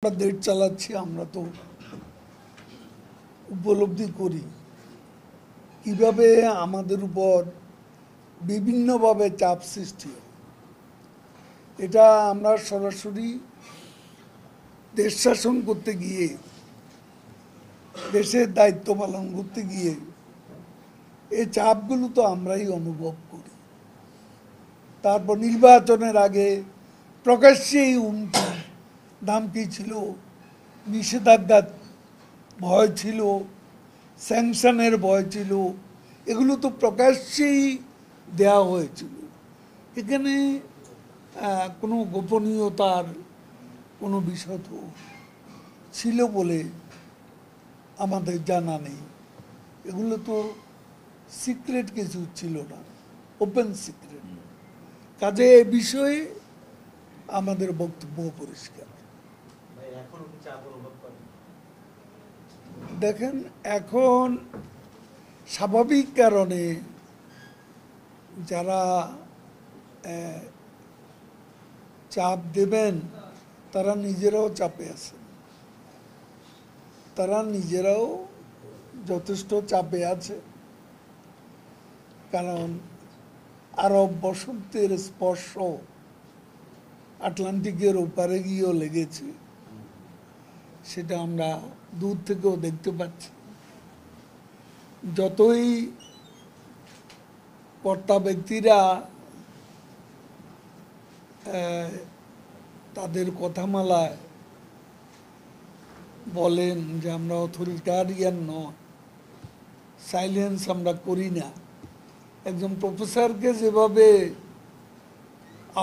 আমরা দেড় চালাচ্ছি আমরা তো উপলব্ধি করি কিভাবে আমাদের উপর বিভিন্নভাবে চাপ সৃষ্টি এটা আমরা সরাসরি দেশ শাসন করতে গিয়ে দেশের দায়িত্ব পালন করতে গিয়ে এই চাপগুলো তো আমরাই অনুভব করি তারপর নির্বাচনের আগে প্রকাশ্যেই হুমকি দাম কী ছিল নিষেধাজ্ঞার ভয় ছিল স্যাংশনের ভয় ছিল এগুলো তো প্রকাশ্যেই দেয়া হয়েছিল এখানে কোনো গোপনীয়তার কোনো বিষয় তো ছিল বলে আমাদের জানা নেই এগুলো তো সিক্রেট কিছু ছিল না ওপেন সিক্রেট কাজে এ বিষয়ে আমাদের বক্তব্য পরিষ্কার দেখেন এখন স্বাভাবিক কারণে যারা চাপ দেবেন তারা নিজেরাও চাপে আছেন তারা নিজেরাও যথেষ্ট চাপে আছে কারণ আরব বসন্তের স্পর্শ আটলান্টিকের ওপারে গিয়েও লেগেছে সেটা আমরা দূর থেকেও দেখতে পাচ্ছি যতই কর্তা ব্যক্তিরা তাদের কথামালায় বলেন যে আমরা অথরিটারিয়ান নয় সাইলেন্স আমরা করি না একজন প্রফেসরকে যেভাবে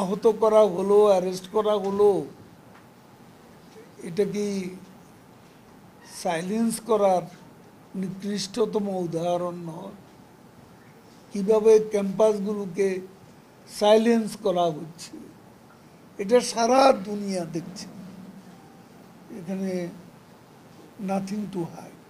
আহত করা হলো অ্যারেস্ট করা হলো এটা কি সাইলেন্স করার নিকৃষ্টতম উদাহরণ নয় কীভাবে ক্যাম্পাসগুলোকে সাইলেন্স করা হচ্ছে এটা সারা দুনিয়া দেখছে এখানে নাথিং টু হাইড